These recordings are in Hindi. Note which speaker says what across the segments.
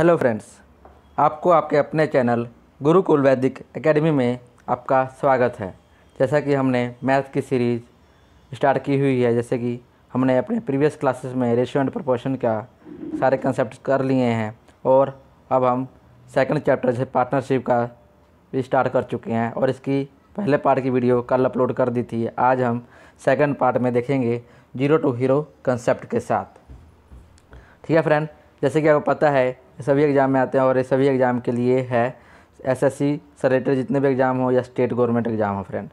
Speaker 1: हेलो फ्रेंड्स आपको आपके अपने चैनल गुरुकुल वैदिक एकेडमी में आपका स्वागत है जैसा कि हमने मैथ की सीरीज़ स्टार्ट की हुई है जैसे कि हमने अपने प्रीवियस क्लासेस में रेशियो एंड प्रपोर्शन का सारे कंसेप्ट कर लिए हैं और अब हम सेकंड चैप्टर से पार्टनरशिप का भी स्टार्ट कर चुके हैं और इसकी पहले पार्ट की वीडियो कल अपलोड कर दी थी आज हम सेकंड पार्ट में देखेंगे जीरो टू हीरो कंसेप्ट के साथ ठीक है फ्रेंड जैसे कि आपको पता है सभी एग्ज़ाम में आते हैं और ये सभी एग्ज़ाम के लिए है एसएससी एस रिलेटेड जितने भी एग्ज़ाम हो या स्टेट गवर्नमेंट एग्ज़ाम हो फ्रेंड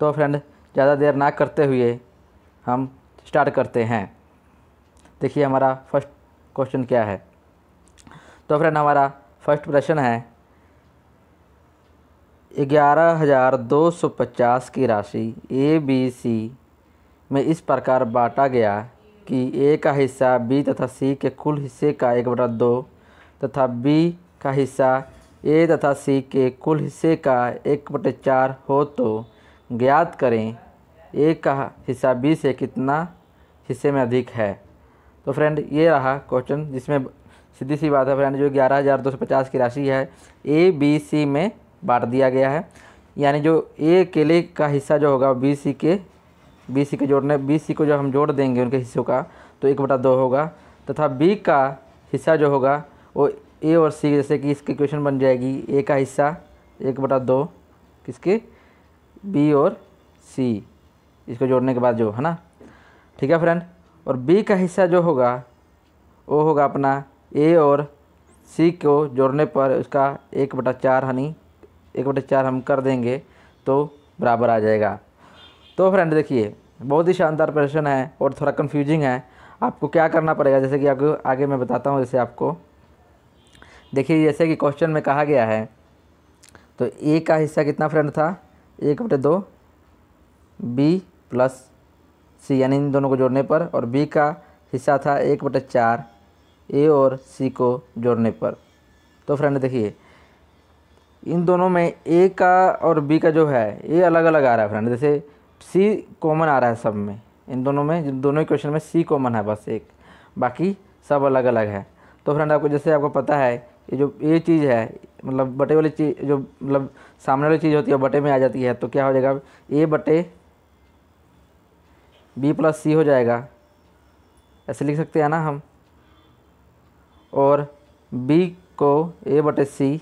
Speaker 1: तो फ्रेंड ज़्यादा देर ना करते हुए हम स्टार्ट करते हैं देखिए हमारा फर्स्ट क्वेश्चन क्या है तो फ्रेंड हमारा फर्स्ट प्रश्न है ग्यारह हज़ार दो सौ पचास की राशि ए बी सी में इस प्रकार बांटा गया कि ए का हिस्सा बी तथा सी के कुल हिस्से का एक बटा दो तथा बी का हिस्सा ए तथा सी के कुल हिस्से का एक बटे चार हो तो ज्ञात करें ए का हिस्सा बी से कितना हिस्से में अधिक है तो फ्रेंड ये रहा क्वेश्चन जिसमें सीधी सी बात है फ्रेंड जो ग्यारह हज़ार दो सौ पचास की राशि है ए बी सी में बांट दिया गया है यानी जो ए अकेले का हिस्सा जो होगा बी सी के बी सी के जोड़ने बी सी को जो हम जोड़ देंगे उनके हिस्सों का तो एक बटा दो होगा तथा बी का हिस्सा जो होगा और ए और सी जैसे कि इसकी क्वेश्चन बन जाएगी ए का हिस्सा एक बटा दो किसके बी और सी इसको जोड़ने के बाद जो है ना ठीक है फ्रेंड और बी का हिस्सा जो होगा वो होगा अपना ए और सी को जोड़ने पर उसका एक बटा चार हनी एक बटा चार हम कर देंगे तो बराबर आ जाएगा तो फ्रेंड देखिए बहुत ही शानदार प्रश्न है और थोड़ा कन्फ्यूजिंग है आपको क्या करना पड़ेगा जैसे कि आपको आगे मैं बताता हूँ जैसे आपको देखिए जैसे कि क्वेश्चन में कहा गया है तो ए का हिस्सा कितना फ्रेंड था एक बटे दो बी प्लस सी यानी इन दोनों को जोड़ने पर और बी का हिस्सा था एक बटे चार ए और सी को जोड़ने पर तो फ्रेंड देखिए इन दोनों में ए का और बी का जो है ए अलग अलग आ रहा है फ्रेंड जैसे सी कॉमन आ रहा है सब में इन दोनों में दोनों ही क्वेश्चन में सी कॉमन है बस एक बाकी सब अलग अलग है तो फ्रेंड आपको जैसे आपको पता है ये जो ये चीज़ है मतलब बटे वाली चीज़ जो मतलब सामने वाली चीज़ होती है बटे में आ जाती है तो क्या हो जाएगा ए बटे बी प्लस सी हो जाएगा ऐसे लिख सकते हैं ना हम और बी को ए बटे सी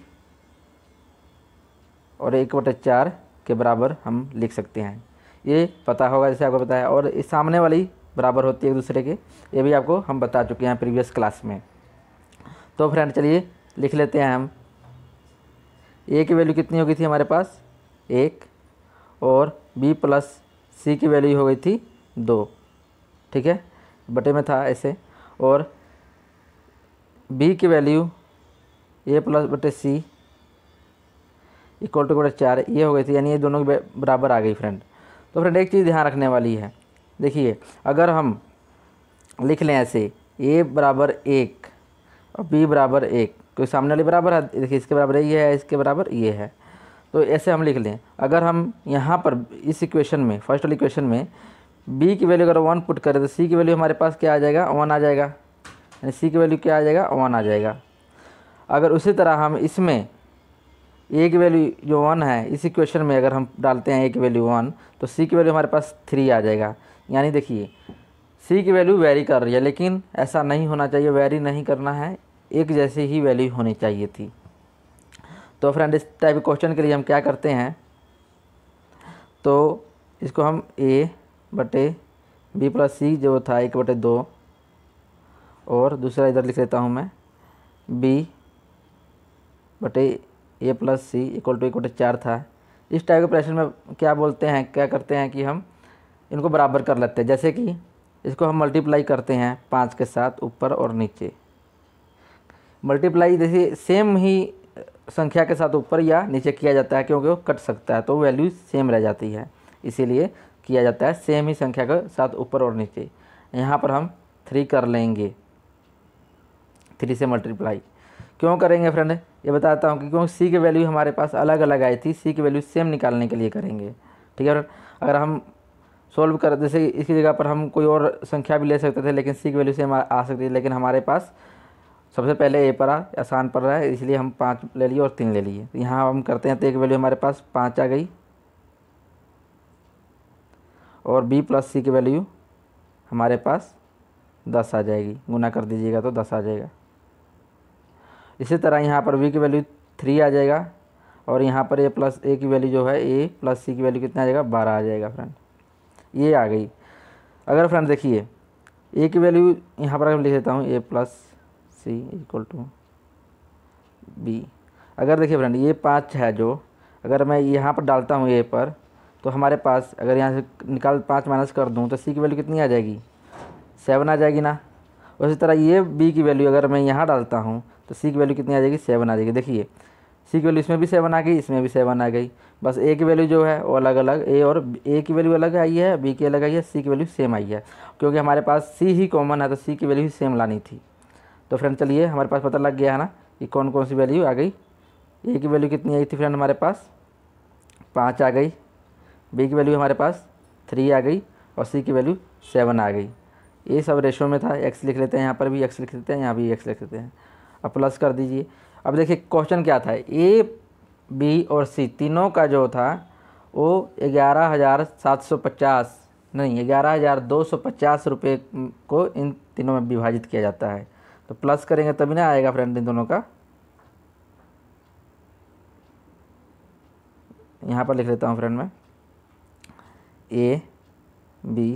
Speaker 1: और एक बटे चार के बराबर हम लिख सकते हैं ये पता होगा जैसे आपको पता है और इस सामने वाली बराबर होती है एक दूसरे के ये भी आपको हम बता चुके हैं प्रीवियस क्लास में तो फ्रेंड चलिए लिख लेते हैं हम ए की वैल्यू कितनी हो गई थी हमारे पास एक और बी प्लस सी की वैल्यू हो गई थी दो ठीक है बटे में था ऐसे और बी की वैल्यू ए प्लस बटे सी इक्वल टू बटे चार ये हो गई थी यानी ये दोनों के बराबर आ गई फ्रेंड तो फ्रेंड एक चीज़ ध्यान रखने वाली है देखिए अगर हम लिख लें ऐसे ए बराबर एक और बी बराबर एक क्योंकि सामने वाले बराबर है देखिए इसके बराबर ये है इसके बराबर ये है तो ऐसे हम लिख लें अगर हम यहाँ पर इस इक्वेशन में फर्स्ट वाली इक्वेशन में बी की वैल्यू अगर वन पुट करें तो सी की वैल्यू हमारे पास क्या आ जाएगा वन आ जाएगा यानी सी की वैल्यू क्या आ जाएगा वन आ जाएगा अगर उसी तरह हम इसमें ए की वैल्यू जो वन है इस इक्वेशन में अगर हम डालते हैं ए की वैल्यू वन तो सी की वैल्यू हमारे पास थ्री आ जाएगा यानी देखिए सी की वैल्यू वेरी कर रही है लेकिन ऐसा नहीं होना चाहिए वेरी नहीं करना है एक जैसे ही वैल्यू होनी चाहिए थी तो फ्रेंड इस टाइप के क्वेश्चन के लिए हम क्या करते हैं तो इसको हम ए बटे बी प्लस सी जो था एक बटे दो और दूसरा इधर लिख लेता हूँ मैं बी बटे A plus C equal to एक बटे चार था इस टाइप के प्रश्न में क्या बोलते हैं क्या करते हैं कि हम इनको बराबर कर लेते हैं जैसे कि इसको हम मल्टीप्लाई करते हैं पाँच के साथ ऊपर और नीचे मल्टीप्लाई जैसे सेम ही संख्या के साथ ऊपर या नीचे किया जाता है क्योंकि वो कट सकता है तो वैल्यू सेम रह जाती है इसीलिए किया जाता है सेम ही संख्या के साथ ऊपर और नीचे यहाँ पर हम थ्री कर लेंगे थ्री से मल्टीप्लाई क्यों करेंगे फ्रेंड ये बताता हूँ कि क्योंकि सी की वैल्यू हमारे पास अलग अलग आई थी सी की वैल्यू सेम निकालने के लिए करेंगे ठीक है अगर हम सोल्व कर जैसे इसकी जगह पर हम कोई और संख्या भी ले सकते थे लेकिन सी की वैल्यू सेम आ, आ सकती है लेकिन हमारे पास सबसे पहले ए पर आ आसान पड़ रहा है इसलिए हम पाँच ले लिए और तीन ले लिए तो यहाँ हम करते हैं तो एक वैल्यू हमारे पास पाँच आ गई और बी प्लस सी की वैल्यू हमारे पास दस आ जाएगी गुना कर दीजिएगा तो दस आ जाएगा इसी तरह यहाँ पर वी की वैल्यू थ्री आ जाएगा और यहाँ पर ए प्लस ए की वैल्यू जो है ए प्लस सी की वैल्यू कितना आ जाएगा बारह आ जाएगा फ्रेंड ये आ गई अगर फ्रेंड देखिए ए की वैल्यू यहाँ पर मैं लिख देता हूँ A plus C equal to B अगर देखिए फ्रेंड ये पाँच है जो अगर मैं यहाँ पर डालता हूँ ये पर तो हमारे पास अगर यहाँ से निकाल पाँच माइनस कर दूँ तो सी की वैल्यू कितनी आ जाएगी सेवन आ जाएगी ना उसी तरह ये बी की वैल्यू अगर मैं यहाँ डालता हूँ तो सी की वैल्यू कितनी आ जाएगी सेवन आ जाएगी देखिए सी की वैल्यू इसमें भी सेवन आ गई इसमें भी सेवन आ गई बस ए की वैल्यू जो है वो अलग अलग ए और ए की वैल्यू अलग आई है बी की अलग आई है सी की वैल्यू सेम आई है क्योंकि हमारे पास सी ही कॉमन है तो सी की वैल्यू ही सेम लानी थी तो फ्रेंड चलिए हमारे पास पता लग गया है ना कि कौन कौन सी वैल्यू आ गई ए की वैल्यू कितनी आई थी फ्रेंड हमारे पास पाँच आ गई बी की वैल्यू हमारे पास थ्री आ गई और सी की वैल्यू सेवन आ गई ये सब रेशो में था एक्स लिख लेते हैं यहाँ पर भी एक्स लिख लेते हैं यहाँ भी एक्स लिख लेते हैं अब प्लस कर दीजिए अब देखिए क्वेश्चन क्या था ए बी और सी तीनों का जो था वो ग्यारह हज़ार सात सौ पचास नहीं ग्यारह हज़ार दो सौ पचास रुपये को इन तीनों में विभाजित किया जाता है तो प्लस करेंगे तभी ना आएगा फ्रेंड इन दोनों का यहाँ पर लिख लेता हूँ फ्रेंड में ए बी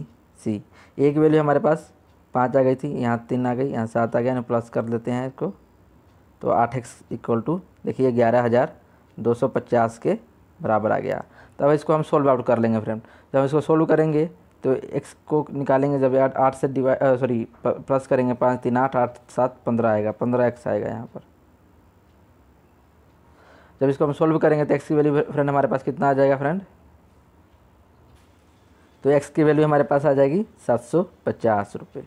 Speaker 1: सी ए की वैल्यू हमारे पास पाँच आ गई थी यहाँ तीन आ गई यहाँ सात आ गया प्लस कर लेते हैं इसको तो आठ एक्स इक्वल टू देखिए ग्यारह हज़ार दो सौ पचास के बराबर आ गया तब इसको हम सोल्व आउट कर लेंगे फ्रेंड जब हम इसको सोल्व करेंगे तो एक्स को निकालेंगे जब आठ आठ से डिवाइड सॉरी प्लस करेंगे पाँच तीन आठ आठ सात पंद्रह आएगा पंद्रह एक्स आएगा यहाँ पर जब इसको हम सोल्व करेंगे तो एक्स की वैल्यू फ्रेंड हमारे पास कितना आ जाएगा फ्रेंड तो एक्स की वैल्यू हमारे पास आ जाएगी सात सौ पचास रुपये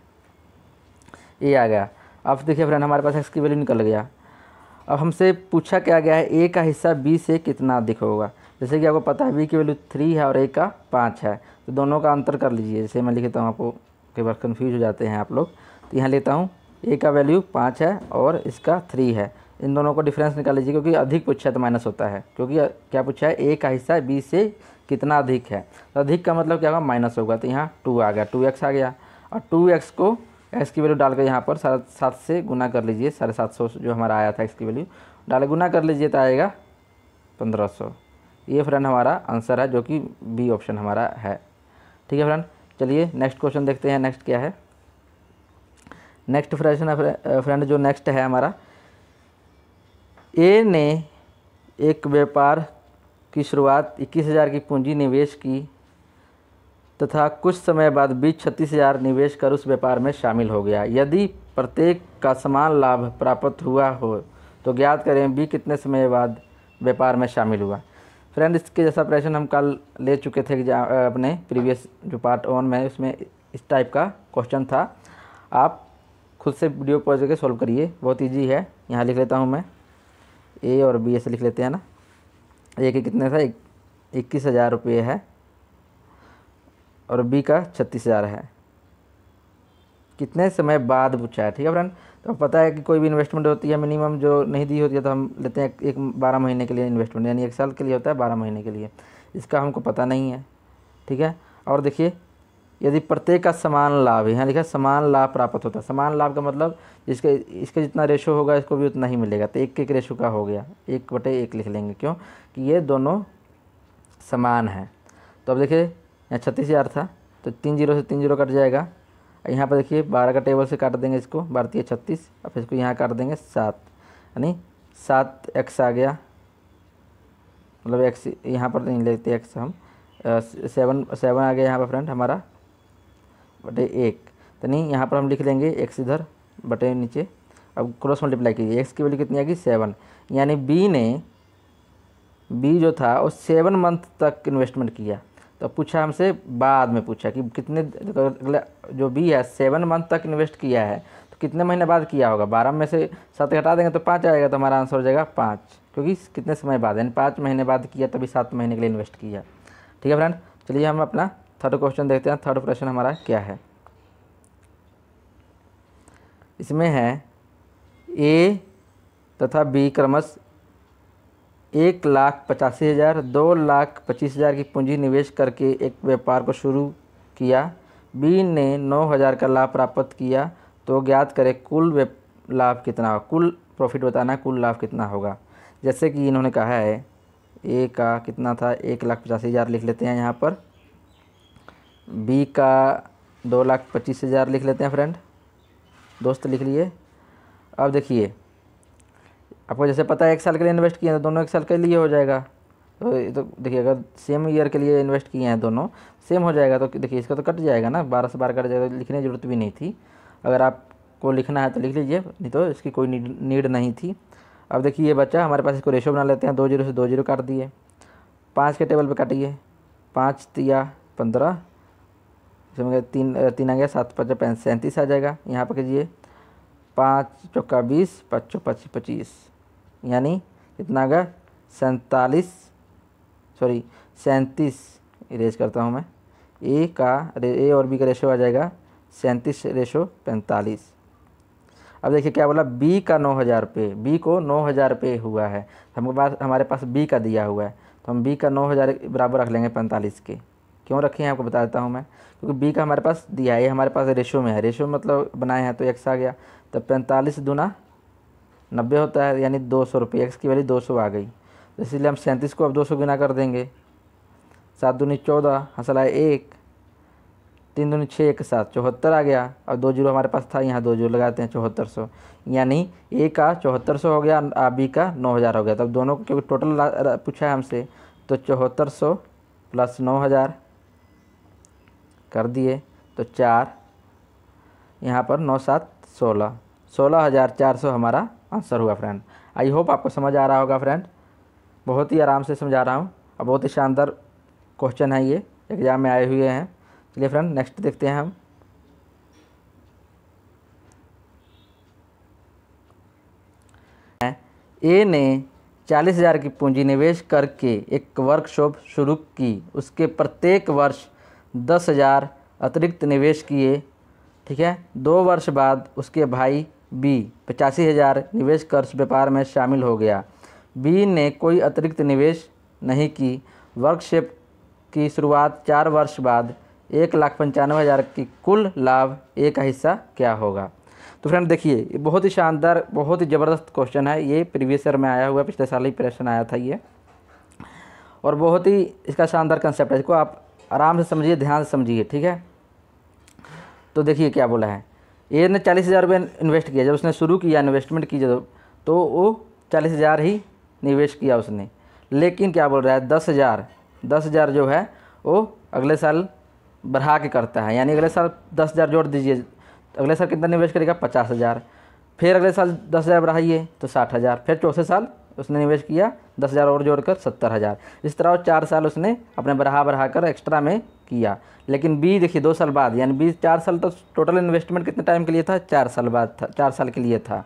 Speaker 1: ये आ गया अब देखिए फ्रेंड हमारे पास एक्स की वैल्यू निकल गया अब हमसे पूछा क्या गया है ए का हिस्सा बी से कितना अधिक होगा जैसे कि आपको पता है वी की वैल्यू थ्री है और ए का पाँच है तो दोनों का अंतर कर लीजिए जैसे मैं लिखता हूँ आपको कई बार कन्फ्यूज हो जाते हैं आप लोग तो यहाँ लेता हूँ ए का वैल्यू पाँच है और इसका थ्री है इन दोनों को डिफरेंस निकाल लीजिए क्योंकि अधिक पूछा है तो माइनस होता है क्योंकि क्या पूछा है ए का हिस्सा बी से कितना अधिक है तो अधिक का मतलब क्या होगा माइनस होगा तो यहाँ टू आ गया टू एक्स आ गया और टू एक्स को एक्स की वैल्यू डालकर यहाँ पर साढ़े सात से गुना कर लीजिए साढ़े सात सौ जो हमारा आया था एक्स की वैल्यू डाल गुना कर लीजिए तो आएगा पंद्रह सौ ये फ्रेंड हमारा आंसर है जो कि बी ऑप्शन हमारा है ठीक है फ्रेंड चलिए नेक्स्ट क्वेश्चन देखते हैं नेक्स्ट क्या है नेक्स्ट फ्रेशन फ्रेंड जो नेक्स्ट है हमारा ए ने एक व्यापार की शुरुआत इक्कीस हज़ार की पूंजी निवेश की तथा कुछ समय बाद बी छत्तीस हज़ार निवेश कर उस व्यापार में शामिल हो गया यदि प्रत्येक का समान लाभ प्राप्त हुआ हो तो ज्ञात करें बी कितने समय बाद व्यापार में शामिल हुआ फ्रेंड इसके जैसा प्रेशन हम कल ले चुके थे अपने प्रीवियस जो पार्ट वन में उसमें इस टाइप का क्वेश्चन था आप खुद से वीडियो पॉज करके सॉल्व करिए बहुत ईजी है यहाँ लिख लेता हूँ मैं ए और बी ऐसे लिख लेते हैं ना ए के कितने था इक्कीस हज़ार रुपये है और बी का छत्तीस हज़ार है कितने समय बाद पूछा है ठीक है फ्रेंड तो पता है कि कोई भी इन्वेस्टमेंट होती है मिनिमम जो नहीं दी होती है तो हम लेते हैं एक बारह महीने के लिए इन्वेस्टमेंट यानी एक साल के लिए होता है बारह महीने के लिए इसका हमको पता नहीं है ठीक है और देखिए यदि प्रत्येक का समान लाभ यहाँ लिखा समान लाभ प्राप्त होता है समान लाभ का मतलब इसके इसका जितना रेशो होगा इसको भी उतना ही मिलेगा तो एक एक रेशो का हो गया एक बटे एक लिख लेंगे क्यों कि ये दोनों समान हैं तो अब देखिए यहाँ छत्तीस हज़ार था तो तीन जीरो से तीन जीरो कट जाएगा यहाँ पर देखिए बारह का टेबल से काट देंगे इसको भारतीय छत्तीस और फिर इसको यहाँ काट देंगे सात यानी सात एक्स आ गया मतलब एक्स यहाँ पर नहीं लेते एक्स हम सेवन सेवन आ गया यहाँ पर फ्रेंड हमारा बटे एक तो नहीं यहाँ पर हम लिख लेंगे एक्स इधर बटे नीचे अब क्रॉस मल्टीप्लाई कीजिए एक्स की वैल्यू कितनी आएगी सेवन यानी बी ने बी जो था वो सेवन मंथ तक इन्वेस्टमेंट किया तो पूछा हमसे बाद में पूछा कि कितने अगले जो बी है सेवन मंथ तक इन्वेस्ट किया है तो कितने महीने बाद किया होगा बारह में से सात घटा देंगे तो पाँच आएगा तो हमारा आंसर हो जाएगा पाँच क्योंकि कितने समय बाद यानी पाँच महीने बाद किया तभी सात महीने के लिए इन्वेस्ट किया ठीक है फ्रेंड चलिए हम अपना थर्ड क्वेश्चन देखते हैं थर्ड प्रश्न हमारा क्या है इसमें है ए तथा बी क्रमश एक लाख पचासी हज़ार दो लाख पच्चीस हज़ार की पूंजी निवेश करके एक व्यापार को शुरू किया बी ने नौ हज़ार का लाभ प्राप्त किया तो ज्ञात करें कुल लाभ कितना होगा कुल प्रॉफिट बताना कुल लाभ कितना होगा जैसे कि इन्होंने कहा है ए का कितना था एक लाख पचासी हज़ार लिख लेते हैं यहाँ पर बी का दो लाख पच्चीस हज़ार लिख लेते हैं फ्रेंड दोस्त लिख लिए अब देखिए आपको जैसे पता है एक साल के लिए इन्वेस्ट किए हैं तो दोनों एक साल के लिए हो जाएगा तो ये तो देखिए अगर सेम ईयर के लिए इन्वेस्ट किए हैं दोनों सेम हो जाएगा तो देखिए इसका तो कट जाएगा ना बारह से बारह कट जाएगा तो लिखने की ज़रूरत भी नहीं थी अगर आपको लिखना है तो लिख लीजिए नहीं तो इसकी कोई नीड नहीं थी अब देखिए ये बच्चा हमारे पास इसको रेशो बना लेते हैं दो जीरो से दो जीरो काट दिए पाँच के टेबल पर काटिए पाँच तिया पंद्रह इसमें तीन तीन आ गया सात पचास सैंतीस आ जाएगा यहाँ पर कीजिए पाँच चौका बीस पाँच चौ पच्चीस पच्चीस यानी कितना आ गया सैंतालीस सॉरी सैंतीस इरेज करता हूँ मैं ए का ए और बी का रेशो आ जाएगा सैंतीस रेशो पैंतालीस अब देखिए क्या बोला बी का नौ हज़ार रुपये बी को नौ हज़ार रुपये हुआ है हमको पास हमारे पास बी का दिया हुआ है तो हम बी का नौ हज़ार बराबर रख लेंगे पैंतालीस के क्यों रखे हैं आपको बता देता हूँ मैं क्योंकि बी का हमारे पास दिया है ये हमारे पास रेशो में है रेशो मतलब बनाए हैं तो एक सा गया तो पैंतालीस दूना नब्बे होता है यानी दो सौ रुपये एक्स की वैल्यू दो सौ आ गई तो इसलिए हम सैंतीस को अब दो सौ गुना कर देंगे सात दूनी चौदह हंसल आए एक तीन दूनी छः एक सात चौहत्तर आ गया और दो जीरो हमारे पास था यहाँ दो जीरो लगाते हैं चौहत्तर सौ यानी ए का चौहत्तर सौ हो गया और बी का नौ हज़ार हो गया तब दोनों को क्योंकि टोटल पूछा है हमसे तो चौहत्तर सौ प्लस नौ हज़ार कर दिए तो चार यहाँ पर नौ सात सोलह सोलह हज़ार चार सौ हमारा आंसर होगा फ्रेंड आई होप आपको समझ आ रहा होगा फ्रेंड बहुत ही आराम से समझा रहा हूँ और बहुत ही शानदार क्वेश्चन है ये एग्ज़ाम में आए हुए हैं चलिए फ्रेंड नेक्स्ट देखते हैं हम ए ने चालीस हज़ार की पूंजी निवेश करके एक वर्कशॉप शुरू की उसके प्रत्येक वर्ष दस हज़ार अतिरिक्त निवेश किए ठीक है दो वर्ष बाद उसके भाई बी पचासी हज़ार निवेश कर्ज व्यापार में शामिल हो गया बी ने कोई अतिरिक्त निवेश नहीं की वर्कशेप की शुरुआत चार वर्ष बाद एक लाख पंचानवे हज़ार की कुल लाभ ए का हिस्सा क्या होगा तो फ्रेंड देखिए ये बहुत ही शानदार बहुत ही ज़बरदस्त क्वेश्चन है ये प्रीवियस ईयर में आया हुआ पिछले साल ही प्रश्न आया था ये और बहुत ही इसका शानदार कंसेप्ट है इसको आप आराम से समझिए ध्यान से समझिए ठीक है तो देखिए क्या बोला है ए ने चालीस हज़ार रुपये इन्वेस्ट किया जब उसने शुरू किया इन्वेस्टमेंट की जब तो वो चालीस हज़ार ही निवेश किया उसने लेकिन क्या बोल रहा है दस हज़ार दस हज़ार जो है वो अगले साल बढ़ा के करता है यानी अगले साल दस हज़ार जोड़ दीजिए अगले साल कितना निवेश करेगा पचास हज़ार फिर अगले साल दस हज़ार बढ़ाइए तो साठ हज़ार फिर चौथे साल उसने निवेश किया दस हज़ार और जोड़कर सत्तर हज़ार इस तरह चार साल उसने अपने बढ़ा बढ़ा कर एक्स्ट्रा में किया लेकिन बी देखिए दो साल बाद यानी बी चार साल तो टोटल इन्वेस्टमेंट कितने टाइम के लिए था चार साल बाद था चार साल के लिए था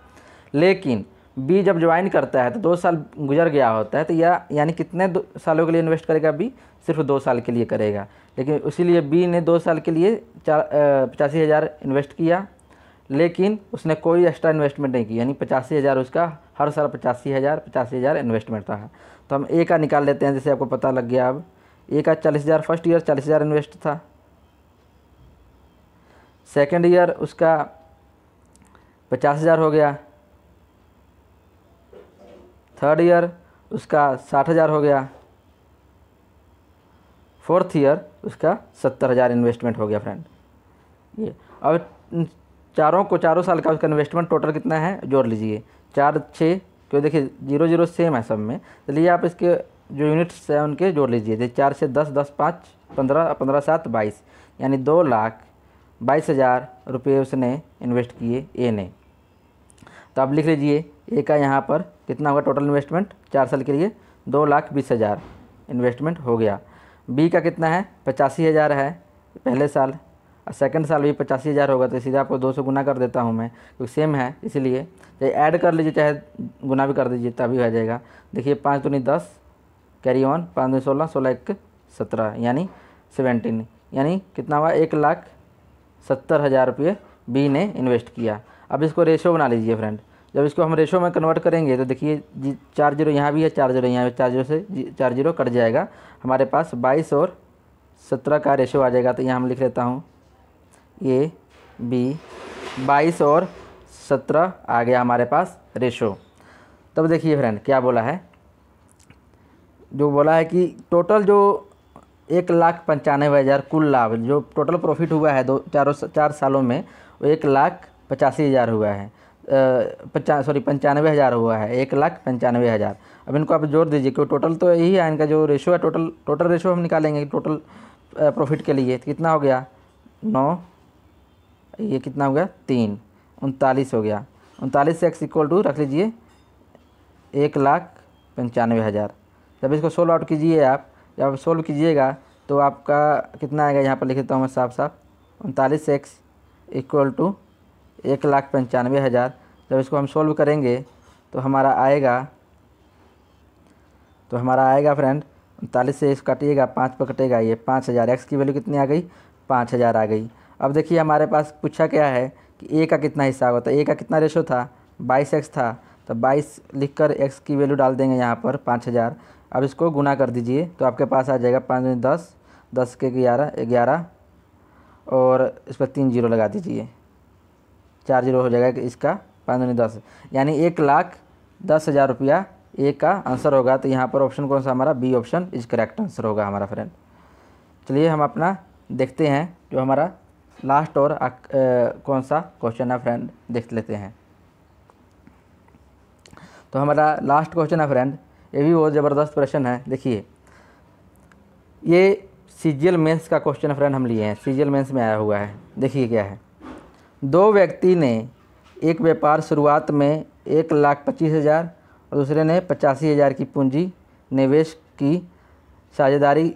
Speaker 1: लेकिन बी जब ज्वाइन करता है तो दो साल गुजर गया होता है तो या यानी कितने दो सालों के लिए इन्वेस्ट करेगा बी सिर्फ दो साल के लिए करेगा लेकिन उसी बी ने दो साल के लिए चार पचासी हज़ार इन्वेस्ट किया लेकिन उसने कोई एक्स्ट्रा इन्वेस्टमेंट नहीं की यानी पचासी हज़ार उसका हर साल पचासी हज़ार पचासी हज़ार इन्वेस्टमेंट था तो हम ए का निकाल लेते हैं जैसे आपको पता लग गया अब ए का चालीस हज़ार फर्स्ट ईयर चालीस हज़ार इन्वेस्ट था सेकेंड ईयर उसका पचास हज़ार हो गया थर्ड ईयर उसका साठ हज़ार हो गया फोर्थ ईयर उसका सत्तर हज़ार इन्वेस्टमेंट हो गया फ्रेंड ये अब चारों को चारों साल का उसका इन्वेस्टमेंट टोटल कितना है जोड़ लीजिए चार छः क्यों देखिए जीरो जीरो सेम है सब में चलिए आप इसके जो यूनिट्स हैं उनके जोड़ लीजिए जैसे चार से दस दस पाँच पंद्रह पंद्रह सात बाईस यानी दो लाख बाईस हज़ार रुपये उसने इन्वेस्ट किए ए ने तो आप लिख लीजिए ए का यहाँ पर कितना होगा टोटल इन्वेस्टमेंट चार साल के लिए दो लाख बीस हज़ार इन्वेस्टमेंट हो गया बी का कितना है पचासी हज़ार है पहले साल और सेकेंड साल भी पचासी हज़ार होगा तो सीधा आपको दो सौ गुना कर देता हूँ मैं क्योंकि तो सेम है इसीलिए चाहे तो ऐड कर लीजिए चाहे गुना भी कर दीजिए तभी हो जाएगा देखिए पाँच दूनी दस कैरी ऑन पाँच दूनी सोलह सोलह एक सत्रह यानी सेवेंटीन यानी कितना हुआ एक लाख सत्तर हज़ार रुपये बी ने इन्वेस्ट किया अब इसको रेशो बना लीजिए फ्रेंड जब इसको हम रेशो में कन्वर्ट करेंगे तो देखिए जी चार जीरो यहाँ भी है चार जीरो यहाँ भी चार जीरो से चार जीरो कट जाएगा हमारे पास बाईस और सत्रह का रेशो आ जाएगा तो यहाँ हम लिख लेता हूँ ए बी बाईस और सत्रह आ गया हमारे पास रेशो तब देखिए फ्रेंड क्या बोला है जो बोला है कि टोटल जो एक लाख पंचानवे हज़ार कुल लाभ जो टोटल प्रॉफिट हुआ है दो चारों चार सालों में वो एक लाख पचासी हज़ार हुआ है पचास सॉरी पंचानवे हज़ार हुआ है एक लाख पंचानवे हज़ार अब इनको आप जोड़ दीजिए क्योंकि टोटल तो यही है इनका जो रेशो है टोटल टोटल रेशो हम निकालेंगे टोटल प्रॉफिट के लिए कितना हो गया नौ ये कितना हो गया तीन उनतालीस हो गया उनतालीस से एक्स इक्वल टू रख लीजिए एक लाख पंचानवे हज़ार जब इसको सोल्व आउट कीजिए आप जब आप सोल्व कीजिएगा तो आपका कितना आएगा यहाँ पर लिख देता हूँ मैं साफ साफ उनतालीस एक्स इक्वल टू एक लाख पंचानवे हज़ार जब इसको हम सोल्व करेंगे तो हमारा आएगा तो हमारा आएगा फ्रेंड उनतालीस से इस कटिएगा पाँच पर कटेगा ये पाँच हज़ार एक्स की वैल्यू कितनी आ गई पाँच हज़ार आ गई अब देखिए हमारे पास पूछा क्या है कि ए का कितना हिस्सा होता है तो ए का कितना रेशो था बाईस एक्स था तो बाईस लिख कर एक्स की वैल्यू डाल देंगे यहाँ पर पाँच हज़ार अब इसको गुना कर दीजिए तो आपके पास आ जाएगा पाँच दस दस के ग्यारह ग्यारह और इस पर तीन जीरो लगा दीजिए चार जीरो हो जाएगा इसका पाँच दस यानी एक लाख दस हज़ार रुपया ए का आंसर होगा तो यहाँ पर ऑप्शन कौन सा हमारा B option is correct answer होगा हमारा फ्रेंड चलिए हम अपना देखते हैं जो हमारा लास्ट और आ, आ, कौन सा क्वेश्चन है फ्रेंड देख लेते हैं तो हमारा लास्ट क्वेश्चन है फ्रेंड ये भी बहुत ज़बरदस्त प्रश्न है देखिए ये सीजियल मेंस का क्वेश्चन फ्रेंड हम लिए हैं सीजियल मेंस में आया हुआ है देखिए क्या है दो व्यक्ति ने एक व्यापार शुरुआत में एक लाख पच्चीस हज़ार और दूसरे ने पचासी हज़ार की पूंजी निवेश की साझेदारी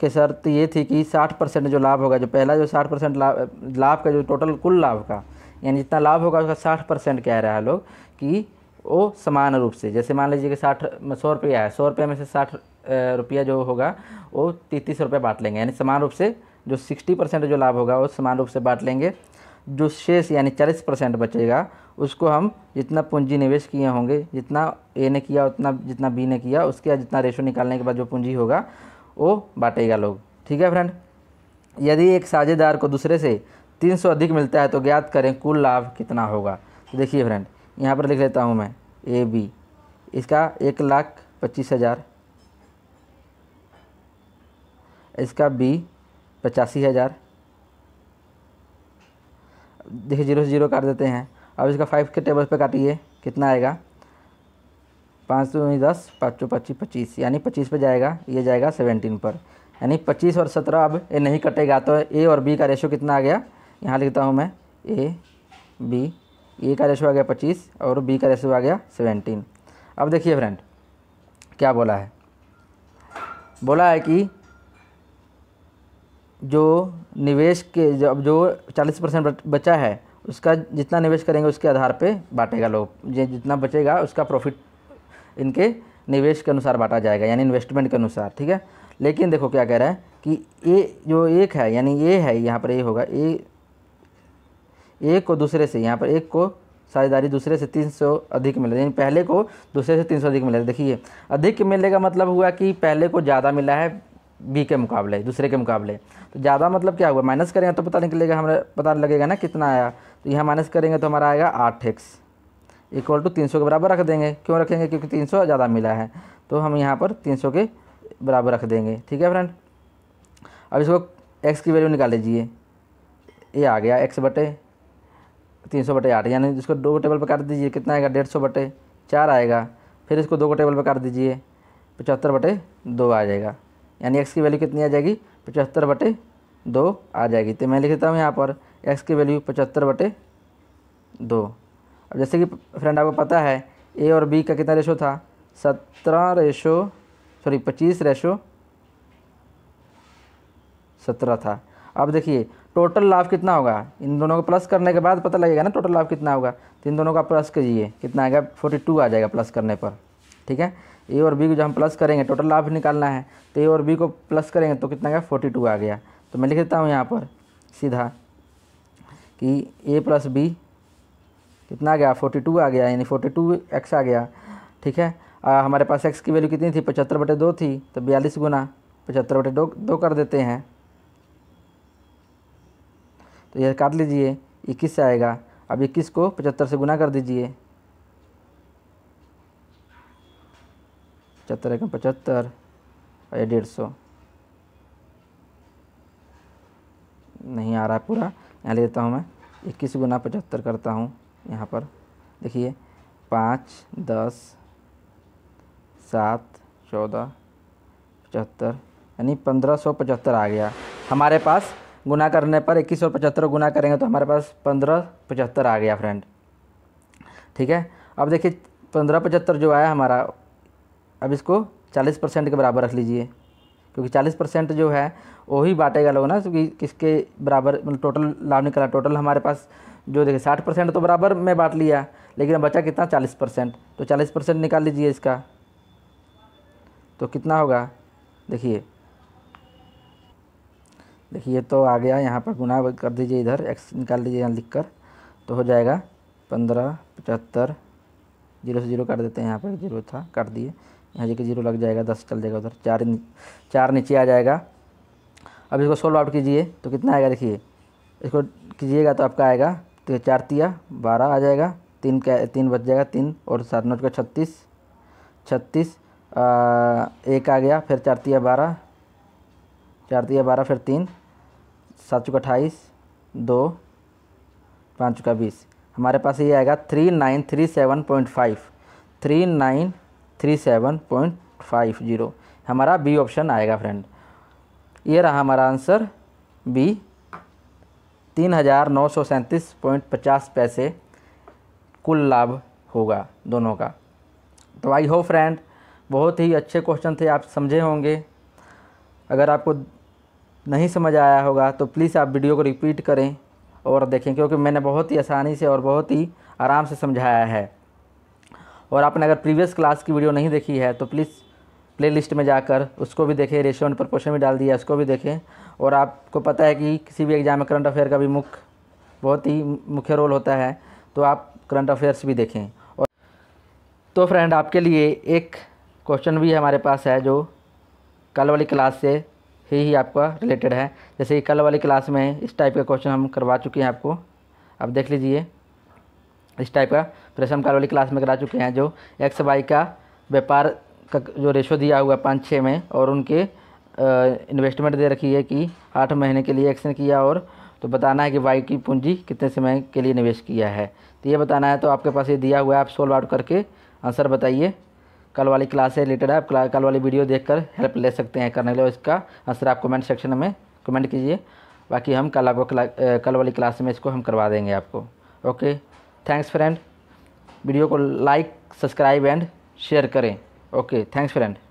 Speaker 1: कि शर्त ये थी कि 60 परसेंट जो लाभ होगा जो पहला जो 60 परसेंट लाभ लाभ का जो टोटल कुल लाभ का यानी जितना लाभ होगा उसका साठ परसेंट कह रहा है लोग कि वो समान रूप से जैसे मान लीजिए कि साठ सौ रुपया है सौ रुपये में से साठ रुपया जो होगा वो तीतीस रुपये बांट लेंगे यानी समान रूप से जो सिक्सटी परसेंट जो लाभ होगा वो समान रूप से बांट लेंगे जो शेष यानी चालीस परसेंट बचेगा उसको हम जितना पूंजी निवेश किए होंगे जितना ए ने किया उतना जितना बी ने किया उसके जितना रेशो निकालने के बाद जो पूंजी होगा वो बांटेगा लोग ठीक है फ्रेंड यदि एक साझेदार को दूसरे से तीन सौ अधिक मिलता है तो ज्ञात करें कुल लाभ कितना होगा तो देखिए फ्रेंड यहाँ पर लिख लेता हूँ मैं ए बी इसका एक लाख पच्चीस हज़ार इसका बी पचासी हज़ार देखिए जीरो से जीरो काट देते हैं अब इसका फाइव के टेबल पे काटिए कितना आएगा पाँच दो दस पाँच चौ पच्चीस पच्चीस यानी पच्चीस पे जाएगा ये जाएगा सेवनटीन पर यानी पच्चीस और सत्रह अब ये नहीं कटेगा तो ए और बी का रेशो कितना आ गया यहाँ लिखता हूँ मैं ए बी ए का रेशो आ गया पच्चीस और बी का रेशो आ गया सेवनटीन अब देखिए फ्रेंड क्या बोला है बोला है कि जो निवेश के जब जो चालीस परसेंट बचा है उसका जितना निवेश करेंगे उसके आधार पे बांटेगा लोग जितना बचेगा उसका प्रॉफिट इनके निवेश के अनुसार बांटा जाएगा यानी इन्वेस्टमेंट के अनुसार ठीक है लेकिन देखो क्या कह रहा है कि ए जो एक है यानी ए है यहाँ पर ए होगा ए एक को दूसरे से यहाँ पर एक को साझेदारी दूसरे से तीन सौ अधिक मिल यानी है पहले को दूसरे से तीन सौ अधिक मिल देखिए अधिक मिलने का मतलब हुआ कि पहले को ज़्यादा मिला है बी के मुकाबले दूसरे के मुकाबले तो ज़्यादा मतलब क्या हुआ माइनस करेंगे तो पता निकलेगा हमें पता लगेगा ना कितना आया तो यहाँ माइनस करेंगे तो हमारा आएगा आठ एक्स इक्वल टू तीन के बराबर रख देंगे क्यों रखेंगे क्योंकि तीन ज़्यादा मिला है तो हम यहाँ पर तीन के बराबर रख देंगे ठीक है फ्रेंड अब इसको एक्स की वैल्यू निकाल लीजिए ये आ गया एक्स बटे तीन सौ बटे आठ यानी इसको दो टेबल पर काट दीजिए कितना आएगा डेढ़ सौ बटे चार आएगा फिर इसको दो को टेबल पर काट दीजिए पचहत्तर बटे दो आ जाएगा यानी एक्स की वैल्यू कितनी आ जाएगी पचहत्तर बटे दो आ जाएगी तो मैं लिख देता हूँ यहाँ पर एक्स की वैल्यू पचहत्तर बटे दो अब जैसे कि फ्रेंड आपको पता है ए और बी का कितना रेशो था सत्रह रेशो सॉरी पच्चीस रेशो सत्रह था अब देखिए टोटल लाभ कितना होगा इन दोनों को प्लस करने के बाद पता लगेगा ना टोटल लाभ कितना होगा तो इन दोनों का प्लस कीजिए कितना आएगा फोर्टी टू आ जाएगा प्लस करने पर ठीक है ए और बी को जब हम प्लस करेंगे टोटल लाभ निकालना है तो ए और बी को प्लस करेंगे तो कितना गया फोर्टी टू आ गया तो मैं लिख देता हूँ यहाँ पर सीधा कि ए प्लस बी कितना आ गया फोर्टी टू आ गया यानी फोर्टी टू एक्स आ गया ठीक है आ, हमारे पास एक्स की वैल्यू कितनी थी पचहत्तर बटे दो थी तो बयालीस गुना पचहत्तर बटे दो दो कर देते हैं तो यह काट लीजिए इक्कीस से आएगा अब इक्कीस को पचहत्तर से गुना कर दीजिए पचहत्तर एक पचहत्तर और यह डेढ़ सौ नहीं आ रहा पूरा यहाँ लेता हूँ मैं इक्कीस गुना पचहत्तर करता हूँ यहाँ पर देखिए पाँच दस सात चौदह पचहत्तर यानी पंद्रह सौ पचहत्तर आ गया हमारे पास गुना करने पर इक्कीस सौ पचहत्तर गुना करेंगे तो हमारे पास पंद्रह पचहत्तर आ गया फ्रेंड ठीक है अब देखिए पंद्रह पचहत्तर जो आया हमारा अब इसको चालीस परसेंट के बराबर रख लीजिए क्योंकि चालीस परसेंट जो है वही बांटेगा लोग ना क्योंकि किसके बराबर मतलब टोटल लाभ निकला टोटल हमारे पास जो देखिए साठ परसेंट तो बराबर मैं बांट लिया लेकिन बचा कितना चालीस परसेंट तो चालीस परसेंट निकाल लीजिए इसका तो कितना होगा देखिए देखिए तो आ गया यहाँ पर गुना कर दीजिए इधर एक्स निकाल दीजिए यहाँ लिख कर तो हो जाएगा पंद्रह पचहत्तर जीरो से जीरो काट देते हैं यहाँ पर जीरो था काट दिए यहाँ जाके जीरो लग जाएगा दस चल जाएगा उधर चार चार नीचे आ जाएगा अब इसको सोल्व आउट कीजिए तो कितना आएगा देखिए इसको कीजिएगा तो आपका आएगा तो चार तिया बारह आ जाएगा तीन का तीन बच जाएगा तीन और सात नौ का छत्तीस छत्तीस एक आ गया फिर चार तिया बारह चार तिया बारह फिर तीन सात चौका अट्ठाईस दो पाँच चौका बीस हमारे पास ये आएगा three nine three seven point five three nine three seven point five zero हमारा बी ऑप्शन आएगा फ्रेंड ये रहा हमारा आंसर बी तीन हज़ार नौ सौ सैंतीस पॉइंट पचास पैसे कुल लाभ होगा दोनों का तो आई हो फ्रेंड बहुत ही अच्छे क्वेश्चन थे आप समझे होंगे अगर आपको नहीं समझ आया होगा तो प्लीज़ आप वीडियो को रिपीट करें और देखें क्योंकि मैंने बहुत ही आसानी से और बहुत ही आराम से समझाया है और आपने अगर प्रीवियस क्लास की वीडियो नहीं देखी है तो प्लीज़ प्लेलिस्ट में जाकर उसको भी देखें रेशो एंड प्रपोशन भी डाल दिया उसको भी देखें और आपको पता है कि किसी भी एग्ज़ाम में करंट अफेयर का भी मुख्य बहुत ही मुख्य रोल होता है तो आप करंट अफेयर्स भी देखें और तो फ्रेंड आपके लिए एक क्वेश्चन भी हमारे पास है जो कल वाली क्लास से ही ही आपका रिलेटेड है जैसे कि कल वाली क्लास में इस टाइप का क्वेश्चन हम करवा चुके हैं आपको आप देख लीजिए इस टाइप का प्रश्न कल वाली क्लास में करा चुके हैं जो एक्स वाई का व्यापार का जो रेशो दिया हुआ है पाँच छः में और उनके इन्वेस्टमेंट दे रखी है कि आठ महीने के लिए एक्शन किया और तो बताना है कि वाई की पूंजी कितने समय के लिए निवेश किया है तो ये बताना है तो आपके पास ये दिया हुआ है आप सोल्व आउट करके आंसर बताइए कल वाली क्लास से रिलेटेड आप कल वाली वीडियो देखकर हेल्प ले सकते हैं करने के लिए इसका आंसर आप कमेंट सेक्शन में कमेंट कीजिए बाकी हम कल आपको कल वाली क्लास में इसको हम करवा देंगे आपको ओके थैंक्स फ्रेंड वीडियो को लाइक सब्सक्राइब एंड शेयर करें okay thanks friend